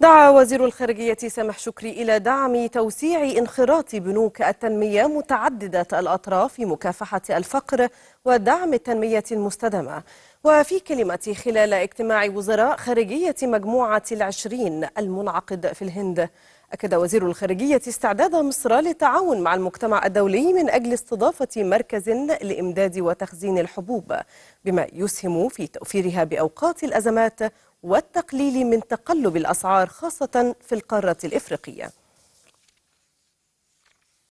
دعا وزير الخارجية سامح شكري إلى دعم توسيع انخراط بنوك التنمية متعددة الأطراف في مكافحة الفقر ودعم التنمية المستدامة وفي كلمة خلال اجتماع وزراء خارجية مجموعة العشرين المنعقد في الهند أكد وزير الخارجية استعداد مصر للتعاون مع المجتمع الدولي من أجل استضافة مركز لإمداد وتخزين الحبوب بما يسهم في توفيرها بأوقات الأزمات والتقليل من تقلب الأسعار خاصة في القارة الإفريقية